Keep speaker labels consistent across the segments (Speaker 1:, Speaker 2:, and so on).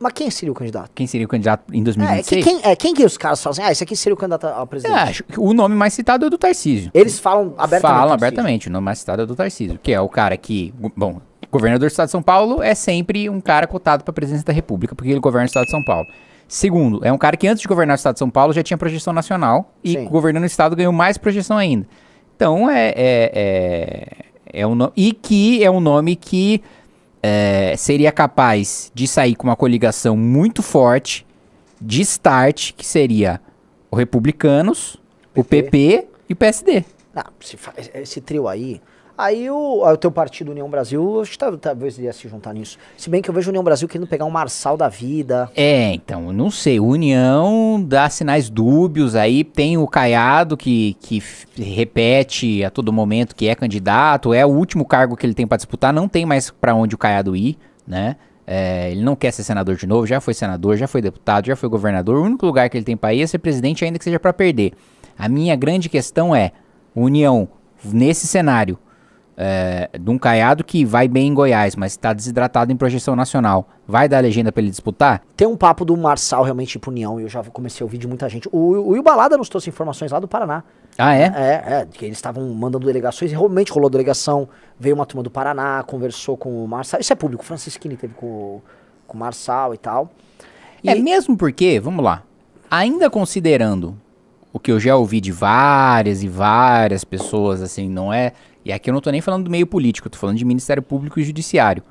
Speaker 1: Mas quem seria o candidato? Quem seria o candidato em 2026? É, que,
Speaker 2: quem, é, quem que os caras falam assim? Ah, esse aqui seria o candidato a presidente. É, acho
Speaker 1: que o nome mais citado é do Tarcísio. Eles falam abertamente. Falam abertamente, o nome mais citado é do Tarcísio, que é o cara que, bom, governador do estado de São Paulo é sempre um cara cotado para a presidência da República, porque ele governa o estado de São Paulo. Segundo, é um cara que antes de governar o estado de São Paulo já tinha projeção nacional e Sim. governando o estado ganhou mais projeção ainda. Então é é, é, é um no... e que é um nome que é, seria capaz de sair com uma coligação muito forte de start, que seria o Republicanos,
Speaker 2: PP. o PP e o PSD. Não, ah, esse, esse trio aí Aí o, o ah, teu partido União Brasil, acho que tá, talvez ia se juntar nisso. Se bem que eu vejo União Brasil querendo pegar um Marçal da vida.
Speaker 1: É, então, não sei. União dá sinais dúbios. Aí tem o Caiado que, que repete a todo momento que é candidato. É o último cargo que ele tem para disputar. Não tem mais para onde o Caiado ir, né? É, ele não quer ser senador de novo. Já foi senador, já foi deputado, já foi governador. O único lugar que ele tem para ir é ser presidente, ainda que seja para perder. A minha grande questão é: União, nesse cenário é, de um caiado que vai bem em Goiás, mas está desidratado em projeção nacional. Vai dar a legenda para ele
Speaker 2: disputar? Tem um papo do Marçal realmente pro União, e eu já comecei a ouvir de muita gente. O, o, o Balada nos trouxe informações lá do Paraná. Ah, é? É, é que eles estavam mandando delegações, e realmente rolou delegação, veio uma turma do Paraná, conversou com o Marçal. Isso é público, o Francisquini teve com, com o Marçal e tal.
Speaker 1: É, e... É mesmo porque, vamos lá, ainda considerando o que eu já ouvi de várias e várias pessoas, assim, não é e aqui eu não estou nem falando do meio político, estou falando de Ministério Público e Judiciário,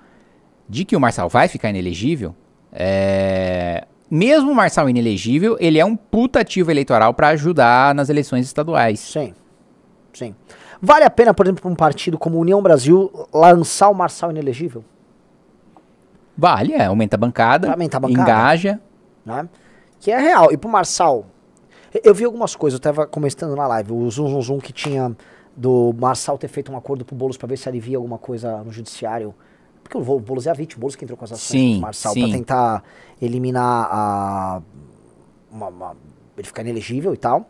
Speaker 1: de que o Marçal vai ficar inelegível, é... mesmo o Marçal inelegível, ele é um putativo eleitoral para ajudar nas
Speaker 2: eleições estaduais. Sim, sim. Vale a pena, por exemplo, para um partido como União Brasil lançar o Marçal inelegível?
Speaker 1: Vale, é, aumenta a bancada, a bancada engaja.
Speaker 2: Né? Que é real. E para o Marçal, eu vi algumas coisas, eu estava comentando na live, o Zum Zum Zum que tinha do Marçal ter feito um acordo com Boulos para ver se alivia alguma coisa no judiciário. Porque o Boulos é a vítima, o Boulos que entrou com as ações sim, do Marçal para tentar eliminar a. Uma, uma, ele ficar inelegível e tal.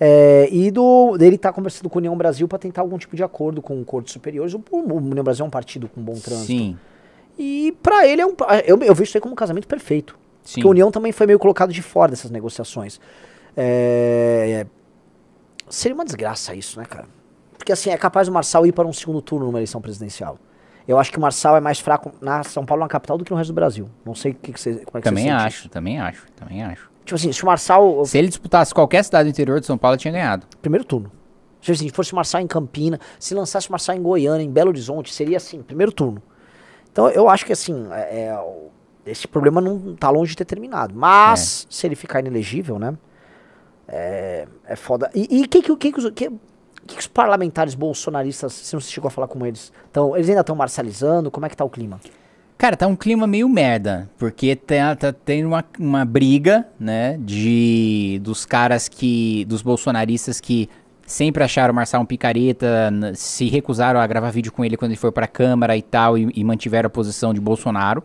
Speaker 2: É, e do, dele estar tá conversando com a União Brasil para tentar algum tipo de acordo com o Corte Superiores. O, o, União Brasil é um partido com bom trânsito. Sim. E para ele é um. Eu, eu vejo isso aí como um casamento perfeito. Sim. Porque a União também foi meio colocado de fora dessas negociações. É, seria uma desgraça isso, né, cara? Porque assim, é capaz do Marçal ir para um segundo turno numa eleição presidencial. Eu acho que o Marçal é mais fraco na São Paulo, na capital, do que no resto do Brasil. Não sei que que cê, como é que Também você acho, também acho, também acho. Tipo assim, se o Marçal... Se ele disputasse qualquer cidade do interior de São Paulo, tinha ganhado. Primeiro turno. Tipo assim, se fosse o Marçal em Campina, se lançasse o Marçal em Goiânia, em Belo Horizonte, seria assim, primeiro turno. Então eu acho que assim, é, é, esse problema não tá longe de ter terminado. Mas, é. se ele ficar inelegível, né? É, é foda. E, e que, que, que, que, o que, que os parlamentares bolsonaristas, se não se chegou a falar com eles? Então, eles ainda estão marcializando? Como é que tá o clima? Cara, tá um clima meio merda, porque tá,
Speaker 1: tá tendo uma, uma briga, né, de dos caras que, dos bolsonaristas que sempre acharam o Marçal um picareta, se recusaram a gravar vídeo com ele quando ele foi pra Câmara e tal, e, e mantiveram a posição de Bolsonaro.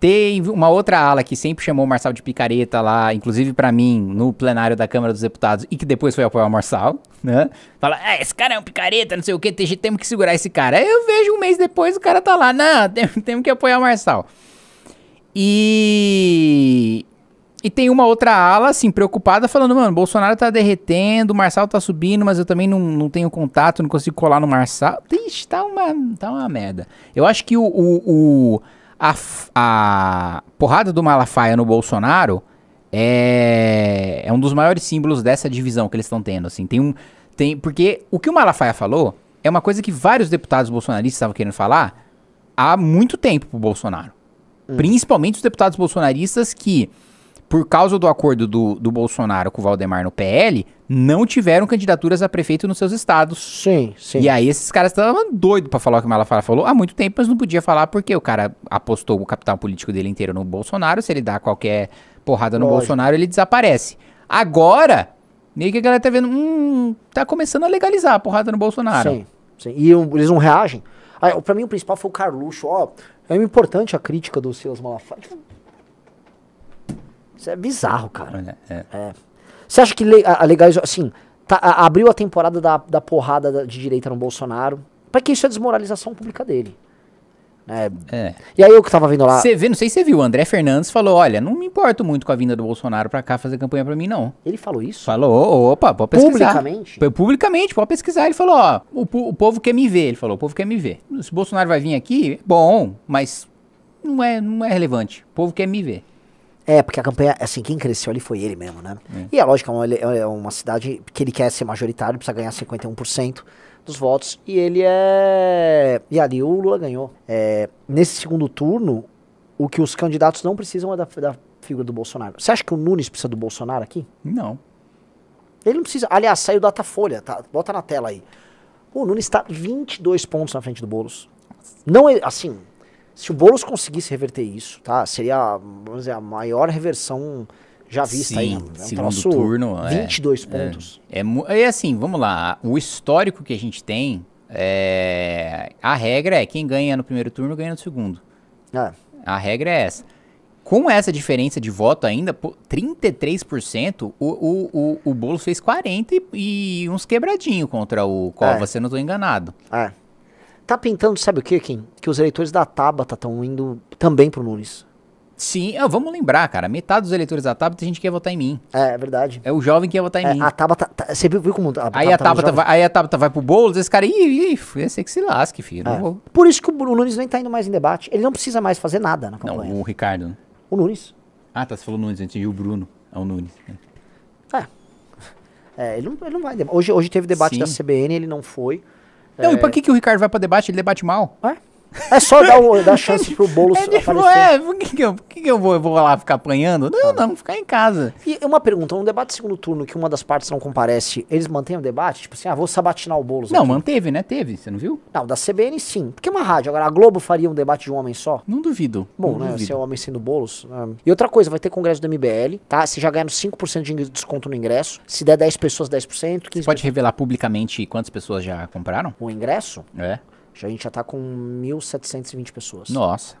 Speaker 1: Tem uma outra ala que sempre chamou o Marçal de picareta lá, inclusive para mim, no plenário da Câmara dos Deputados, e que depois foi apoiar o Marçal, né? Fala, é, esse cara é um picareta, não sei o que, temos que segurar esse cara. Aí eu vejo um mês depois o cara tá lá, não, temos que apoiar o Marçal. E. E tem uma outra ala, assim, preocupada, falando, mano, Bolsonaro tá derretendo, o Marçal tá subindo, mas eu também não, não tenho contato, não consigo colar no Marçal. Ixi, tá uma, tá uma merda. Eu acho que o, o, o a, a porrada do Malafaia no Bolsonaro é, é um dos maiores símbolos dessa divisão que eles estão tendo. Assim, tem um, tem, porque o que o Malafaia falou é uma coisa que vários deputados bolsonaristas estavam querendo falar há muito tempo pro Bolsonaro. Hum. Principalmente os deputados bolsonaristas que, por causa do acordo do, do Bolsonaro com o Valdemar no PL, não tiveram candidaturas a prefeito nos seus estados. Sim, sim. E aí esses caras estavam doidos para falar o que o Malafaia falou há muito tempo, mas não podia falar porque o cara apostou o capital político dele inteiro no Bolsonaro. Se ele dá qualquer porrada no Lógico. Bolsonaro, ele desaparece. Agora, meio que a galera tá vendo, hum, tá começando a legalizar a porrada no Bolsonaro. Sim,
Speaker 2: sim. E um, eles não reagem. Ah, pra mim o principal foi o Carluxo, ó. É importante a crítica do Silas Malafaia. Tipo, isso é bizarro, cara. é. é. é. Você acha que a legalização. Assim, tá, a, abriu a temporada da, da porrada da, de direita no Bolsonaro. Pra que isso é desmoralização pública dele? É. é. E aí eu que tava vendo lá. Você
Speaker 1: vê, não sei se você viu, o André Fernandes falou: olha, não me importo muito com a vinda do Bolsonaro pra cá fazer campanha pra mim, não. Ele falou isso? Falou, opa, pode pesquisar. Publicamente? publicamente, pode pesquisar. Ele falou: ó, o, o, povo quer me ver. Ele falou: o povo quer me ver. Se o Bolsonaro vai vir aqui, é
Speaker 2: bom, mas não é, não é relevante.
Speaker 1: O povo quer me ver.
Speaker 2: É, porque a campanha, assim, quem cresceu ali foi ele mesmo, né? É. E é lógico, é uma, é, é cidade que ele quer ser majoritário, precisa ganhar 51% dos votos, e ele é. E ali o Lula ganhou. É, nesse segundo turno, o que os candidatos não precisam é da, da figura do Bolsonaro. Você acha que o Nunes precisa do Bolsonaro aqui? Não. Ele não precisa. Aliás, saiu folha, tá? Bota na tela aí. O Nunes está 22 pontos na frente do Boulos. Não, é assim, se o Boulos conseguisse reverter isso, tá? Seria, vamos dizer, a maior reversão já vista Sim, aí. É segundo turno. 22 é. é, pontos.
Speaker 1: É, é, é assim, vamos lá. O histórico que a gente tem, é, a regra é quem ganha no primeiro turno ganha no segundo. É. A regra é essa. Com essa diferença de voto ainda, 33%, o, o, o, o Boulos fez 40% e, e uns quebradinhos contra o qual é. você não estou enganado. É. Tá pintando, sabe o que, Kim? Que os eleitores da Tabata estão indo também pro Nunes. Sim, ah, vamos lembrar, cara. Metade dos eleitores da Tabata tem gente que quer votar em mim. É, é verdade. É o jovem que quer votar em é, mim. A Tabata.
Speaker 2: Tá, você viu, viu como. A, aí, a tá Tabata vai,
Speaker 1: aí a Tabata vai pro Boulos, esse cara. Ih, ih esse ser é que se lasque, filho. É.
Speaker 2: Por isso que o Nunes nem tá indo mais em debate. Ele não precisa mais fazer nada na campanha.
Speaker 1: Não, o Ricardo. Né? O Nunes. Ah, tá. Você falou Nunes, gente. E o Bruno. É o Nunes.
Speaker 2: Né? É. é ele, não, ele não vai. Hoje, hoje teve debate Sim. da CBN, ele não foi. Não, é... e pra é.
Speaker 1: que, que o Ricardo vai pra debate? Ele debate mal. Ué?
Speaker 2: É só dar, dar chance pro bolo é, tipo, É, por que, que, eu, por que, que eu, vou, eu vou lá ficar apanhando? Não, ah. não, ficar em casa. E uma pergunta, no debate de segundo turno, que uma das partes não comparece, eles mantêm o debate? Tipo assim, ah, vou sabatinar o bolo. Não, aqui. manteve, né? Teve, você não viu? Não, da CBN sim. Porque é uma rádio, agora a Globo faria um debate de um homem só? Não duvido. Bom, não né, duvido. se é homem sendo bolos. É. E outra coisa, vai ter congresso do MBL, tá? Você já ganha 5% de desconto no ingresso. Se der 10 pessoas, 10%. 15 você pode
Speaker 1: revelar publicamente quantas pessoas já compraram? O ingresso? É. A gente já está
Speaker 2: com 1.720 pessoas. Nossa.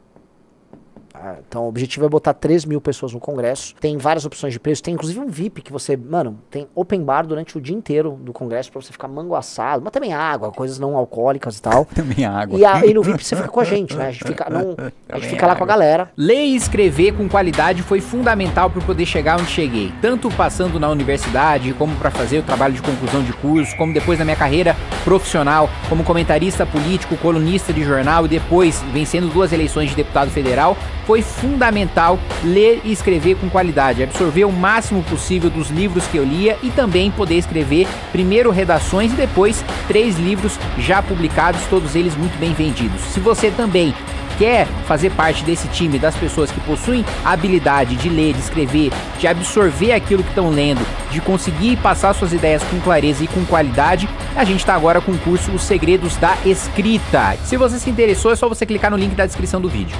Speaker 2: Ah, então, o objetivo é botar 3 mil pessoas no congresso. Tem várias opções de preço. Tem inclusive um VIP que você, mano, tem open bar durante o dia inteiro do congresso pra você ficar manguaçado. Mas também água, coisas não alcoólicas e tal. também água. E, a, e no VIP você fica com a gente, né? A gente fica, não, a gente fica lá com a galera. Ler e escrever com
Speaker 1: qualidade foi fundamental para poder chegar onde cheguei. Tanto passando na universidade, como para fazer o trabalho de conclusão de curso, como depois na minha carreira profissional, como comentarista político, colunista de jornal e depois vencendo duas eleições de deputado federal foi fundamental ler e escrever com qualidade, absorver o máximo possível dos livros que eu lia e também poder escrever primeiro redações e depois três livros já publicados, todos eles muito bem vendidos. Se você também quer fazer parte desse time das pessoas que possuem a habilidade de ler, de escrever, de absorver aquilo que estão lendo, de conseguir passar suas ideias com clareza e com qualidade, a gente está agora com o curso Os Segredos da Escrita. Se
Speaker 2: você se interessou, é só você clicar no link da descrição do vídeo.